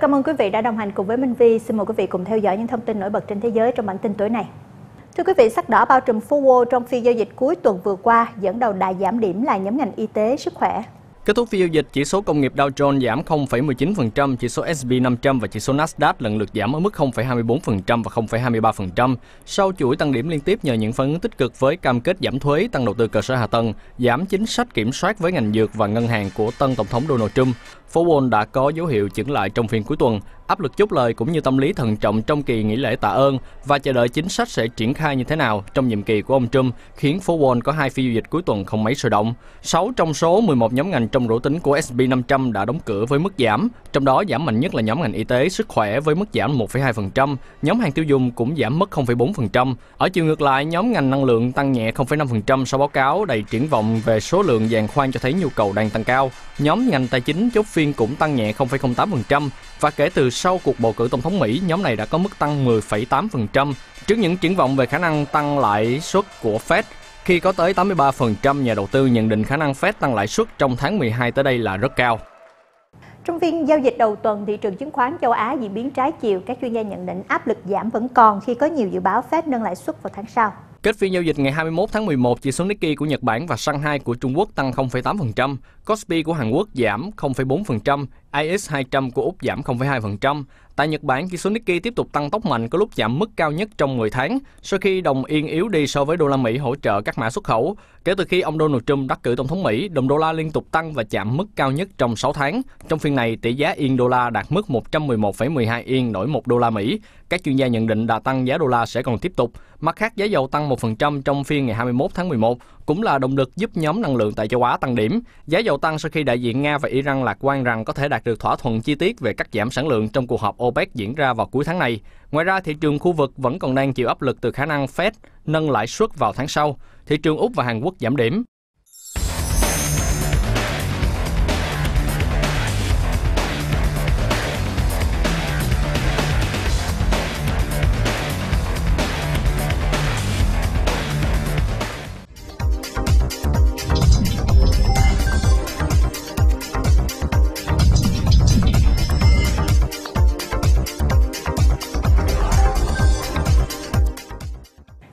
cảm ơn quý vị đã đồng hành cùng với Minh Vi. Xin mời quý vị cùng theo dõi những thông tin nổi bật trên thế giới trong bản tin tối nay. Thưa quý vị, sắc đỏ bao trùm Fuwo trong phiên giao dịch cuối tuần vừa qua dẫn đầu đại giảm điểm là nhóm ngành y tế, sức khỏe. Kết thúc phiên giao dịch, chỉ số công nghiệp Dow Jones giảm 0,19%, chỉ số S&P 500 và chỉ số Nasdaq lần lượt giảm ở mức 0,24% và 0,23% sau chuỗi tăng điểm liên tiếp nhờ những phản ứng tích cực với cam kết giảm thuế, tăng đầu tư cơ sở hạ tầng, giảm chính sách kiểm soát với ngành dược và ngân hàng của tân tổng thống Donald Trump. Phố Wall đã có dấu hiệu chững lại trong phiên cuối tuần áp lực chốt lời cũng như tâm lý thận trọng trong kỳ nghỉ lễ tạ ơn và chờ đợi chính sách sẽ triển khai như thế nào trong nhiệm kỳ của ông Trump khiến phố Wall có hai phiên giao dịch cuối tuần không mấy sôi động. 6 trong số 11 nhóm ngành trong rổ tính của S&P 500 đã đóng cửa với mức giảm, trong đó giảm mạnh nhất là nhóm ngành y tế, sức khỏe với mức giảm 1,2%, nhóm hàng tiêu dùng cũng giảm mất 0,4%. Ở chiều ngược lại, nhóm ngành năng lượng tăng nhẹ 0,5% sau báo cáo đầy triển vọng về số lượng giàn khoan cho thấy nhu cầu đang tăng cao. Nhóm ngành tài chính chốt phiên cũng tăng nhẹ 0,08% và kể từ sau cuộc bầu cử tổng thống Mỹ, nhóm này đã có mức tăng 10,8% trước những triển vọng về khả năng tăng lãi suất của Fed khi có tới 83% nhà đầu tư nhận định khả năng Fed tăng lãi suất trong tháng 12 tới đây là rất cao. Trong phiên giao dịch đầu tuần, thị trường chứng khoán châu Á diễn biến trái chiều. Các chuyên gia nhận định áp lực giảm vẫn còn khi có nhiều dự báo Fed nâng lãi suất vào tháng sau. Kết phiên giao dịch ngày 21 tháng 11, chỉ số Nikkei của Nhật Bản và Shanghai của Trung Quốc tăng 0,8%, Kospi của Hàn Quốc giảm 0,4%, IX200 của Úc giảm 0,2%. Tại Nhật Bản, chỉ số Nikkei tiếp tục tăng tốc mạnh có lúc giảm mức cao nhất trong 10 tháng sau khi đồng yên yếu đi so với đô la Mỹ hỗ trợ các mã xuất khẩu. Kể từ khi ông Donald Trump đắc cử tổng thống Mỹ, đồng đô la liên tục tăng và chạm mức cao nhất trong 6 tháng. Trong phiên này, tỷ giá yên đô la đạt mức 111,12 yên đổi 1 đô la Mỹ. Các chuyên gia nhận định đà tăng giá đô la sẽ còn tiếp tục. Mặt khác, giá dầu tăng 1% trong phiên ngày 21 tháng 11, cũng là động lực giúp nhóm năng lượng tại châu Á tăng điểm. Giá dầu tăng sau khi đại diện Nga và Iran lạc quan rằng có thể đạt được thỏa thuận chi tiết về cắt giảm sản lượng trong cuộc họp OPEC diễn ra vào cuối tháng này. Ngoài ra, thị trường khu vực vẫn còn đang chịu áp lực từ khả năng Fed nâng lãi suất vào tháng sau. Thị trường Úc và Hàn Quốc giảm điểm.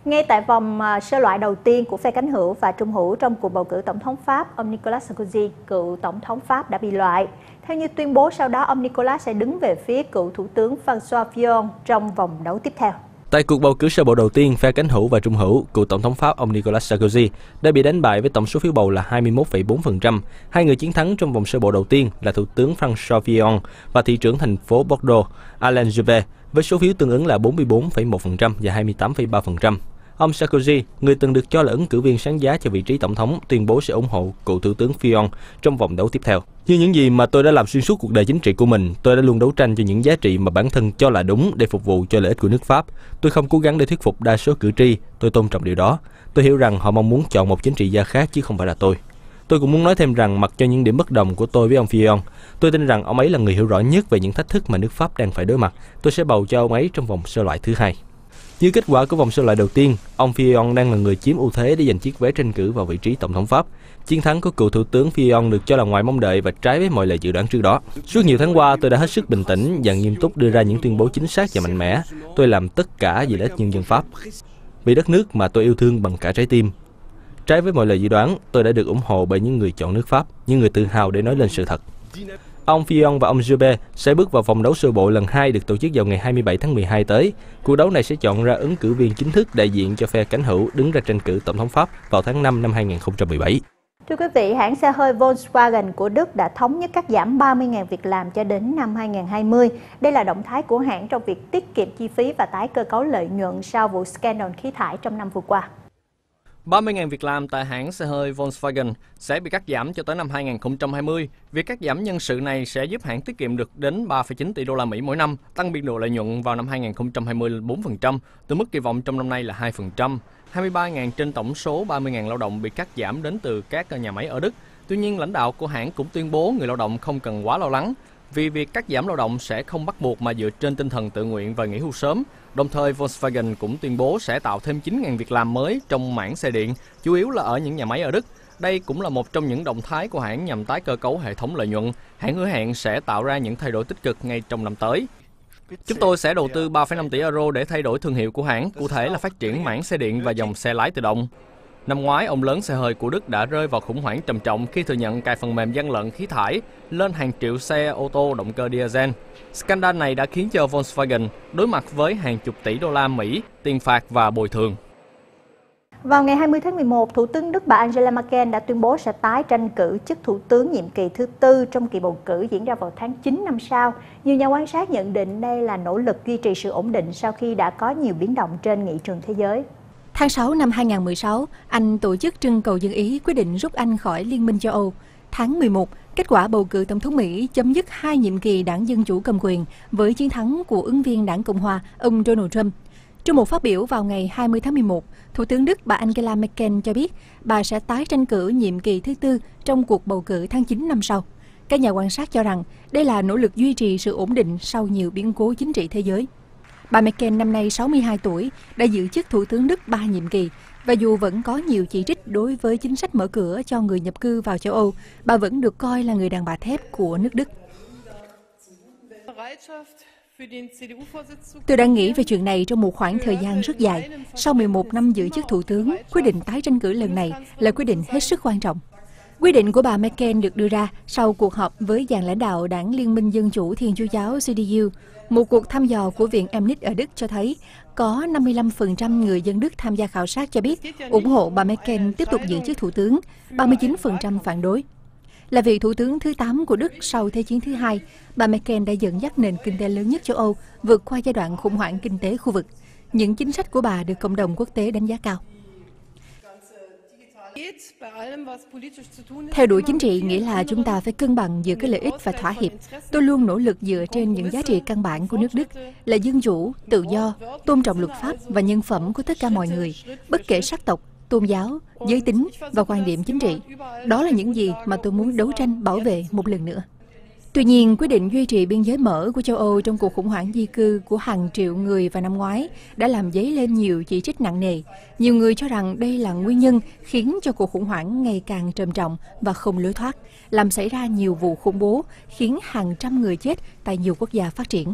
Ngay tại vòng à, sơ loại đầu tiên của phe cánh hữu và trung hữu trong cuộc bầu cử tổng thống Pháp, ông Nicolas Sarkozy, cựu tổng thống Pháp đã bị loại. Theo như tuyên bố sau đó, ông Nicolas sẽ đứng về phía cựu thủ tướng François Fillon trong vòng đấu tiếp theo. Tại cuộc bầu cử sơ bộ đầu tiên, phe cánh hữu và trung hữu, cựu tổng thống Pháp ông Nicolas Sarkozy đã bị đánh bại với tổng số phiếu bầu là 21,4%. Hai người chiến thắng trong vòng sơ bộ đầu tiên là Thủ tướng François Fillon và thị trưởng thành phố Bordeaux Alain Juppé với số phiếu tương ứng là 44,1% và 28,3%. Ông Sarkozy, người từng được cho là ứng cử viên sáng giá cho vị trí tổng thống, tuyên bố sẽ ủng hộ cựu thủ tướng Fillon trong vòng đấu tiếp theo. Như những gì mà tôi đã làm xuyên suốt cuộc đời chính trị của mình, tôi đã luôn đấu tranh cho những giá trị mà bản thân cho là đúng để phục vụ cho lợi ích của nước Pháp. Tôi không cố gắng để thuyết phục đa số cử tri, tôi tôn trọng điều đó. Tôi hiểu rằng họ mong muốn chọn một chính trị gia khác chứ không phải là tôi. Tôi cũng muốn nói thêm rằng mặc cho những điểm bất đồng của tôi với ông Fillon, tôi tin rằng ông ấy là người hiểu rõ nhất về những thách thức mà nước Pháp đang phải đối mặt. Tôi sẽ bầu cho ông ấy trong vòng sơ loại thứ hai. Dưới kết quả của vòng sơ loại đầu tiên, ông Fillon đang là người chiếm ưu thế để giành chiếc vé tranh cử vào vị trí tổng thống Pháp. Chiến thắng của cựu thủ tướng Fillon được cho là ngoài mong đợi và trái với mọi lời dự đoán trước đó. Suốt nhiều tháng qua, tôi đã hết sức bình tĩnh và nghiêm túc đưa ra những tuyên bố chính xác và mạnh mẽ. Tôi làm tất cả vì lợi ích nhân dân Pháp, vì đất nước mà tôi yêu thương bằng cả trái tim. Trái với mọi lời dự đoán, tôi đã được ủng hộ bởi những người chọn nước Pháp, những người tự hào để nói lên sự thật. Ông Fillon và ông Jube sẽ bước vào vòng đấu sơ bộ lần 2 được tổ chức vào ngày 27 tháng 12 tới. Cuộc đấu này sẽ chọn ra ứng cử viên chính thức đại diện cho phe cánh hữu đứng ra tranh cử Tổng thống Pháp vào tháng 5 năm 2017. Thưa quý vị, hãng xe hơi Volkswagen của Đức đã thống nhất cắt giảm 30.000 việc làm cho đến năm 2020. Đây là động thái của hãng trong việc tiết kiệm chi phí và tái cơ cấu lợi nhuận sau vụ scandal khí thải trong năm vừa qua. 30.000 việc làm tại hãng xe hơi Volkswagen sẽ bị cắt giảm cho tới năm 2020. Việc cắt giảm nhân sự này sẽ giúp hãng tiết kiệm được đến 3,9 tỷ đô la Mỹ mỗi năm, tăng biên độ lợi nhuận vào năm 2020 lên 4%, từ mức kỳ vọng trong năm nay là 2%. 23.000 trên tổng số 30.000 lao động bị cắt giảm đến từ các nhà máy ở Đức. Tuy nhiên, lãnh đạo của hãng cũng tuyên bố người lao động không cần quá lo lắng vì việc cắt giảm lao động sẽ không bắt buộc mà dựa trên tinh thần tự nguyện và nghỉ hưu sớm. Đồng thời, Volkswagen cũng tuyên bố sẽ tạo thêm 9.000 việc làm mới trong mảng xe điện, chủ yếu là ở những nhà máy ở Đức. Đây cũng là một trong những động thái của hãng nhằm tái cơ cấu hệ thống lợi nhuận. Hãng hứa hẹn sẽ tạo ra những thay đổi tích cực ngay trong năm tới. Chúng tôi sẽ đầu tư 3,5 tỷ euro để thay đổi thương hiệu của hãng, cụ thể là phát triển mảng xe điện và dòng xe lái tự động. Năm ngoái, ông lớn xe hơi của Đức đã rơi vào khủng hoảng trầm trọng khi thừa nhận cài phần mềm gian lận khí thải lên hàng triệu xe ô tô động cơ diesel. Scandal này đã khiến cho Volkswagen đối mặt với hàng chục tỷ đô la Mỹ tiền phạt và bồi thường. Vào ngày 20 tháng 11, Thủ tướng Đức bà Angela Merkel đã tuyên bố sẽ tái tranh cử chức Thủ tướng nhiệm kỳ thứ tư trong kỳ bầu cử diễn ra vào tháng 9 năm sau. Nhiều nhà quan sát nhận định đây là nỗ lực duy trì sự ổn định sau khi đã có nhiều biến động trên nghị trường thế giới. Tháng 6 năm 2016, Anh tổ chức trưng cầu dân ý quyết định rút Anh khỏi Liên minh châu Âu. Tháng 11, kết quả bầu cử tổng thống Mỹ chấm dứt hai nhiệm kỳ đảng Dân Chủ cầm quyền với chiến thắng của ứng viên đảng Cộng hòa ông Donald Trump. Trong một phát biểu vào ngày 20 tháng 11, Thủ tướng Đức bà Angela Merkel cho biết bà sẽ tái tranh cử nhiệm kỳ thứ tư trong cuộc bầu cử tháng 9 năm sau. Các nhà quan sát cho rằng đây là nỗ lực duy trì sự ổn định sau nhiều biến cố chính trị thế giới. Bà Merkel năm nay 62 tuổi, đã giữ chức Thủ tướng Đức 3 nhiệm kỳ, và dù vẫn có nhiều chỉ trích đối với chính sách mở cửa cho người nhập cư vào châu Âu, bà vẫn được coi là người đàn bà thép của nước Đức. Tôi đã nghĩ về chuyện này trong một khoảng thời gian rất dài. Sau 11 năm giữ chức thủ tướng, quyết định tái tranh cử lần này là quyết định hết sức quan trọng. Quy định của bà Merkel được đưa ra sau cuộc họp với dàn lãnh đạo đảng Liên minh Dân chủ Thiên Chúa giáo CDU. Một cuộc thăm dò của Viện Emnick ở Đức cho thấy có 55% người dân Đức tham gia khảo sát cho biết ủng hộ bà Merkel tiếp tục giữ chức thủ tướng, 39% phản đối. Là vị thủ tướng thứ 8 của Đức sau Thế chiến thứ hai, bà Merkel đã dẫn dắt nền kinh tế lớn nhất châu Âu vượt qua giai đoạn khủng hoảng kinh tế khu vực. Những chính sách của bà được cộng đồng quốc tế đánh giá cao. Theo đuổi chính trị nghĩa là chúng ta phải cân bằng giữa cái lợi ích và thỏa hiệp. Tôi luôn nỗ lực dựa trên những giá trị căn bản của nước Đức là dân chủ, tự do, tôn trọng luật pháp và nhân phẩm của tất cả mọi người, bất kể sắc tộc, tôn giáo, giới tính và quan điểm chính trị. Đó là những gì mà tôi muốn đấu tranh bảo vệ một lần nữa. Tuy nhiên, quyết định duy trì biên giới mở của châu Âu trong cuộc khủng hoảng di cư của hàng triệu người vào năm ngoái đã làm dấy lên nhiều chỉ trích nặng nề. Nhiều người cho rằng đây là nguyên nhân khiến cho cuộc khủng hoảng ngày càng trầm trọng và không lối thoát, làm xảy ra nhiều vụ khủng bố, khiến hàng trăm người chết tại nhiều quốc gia phát triển.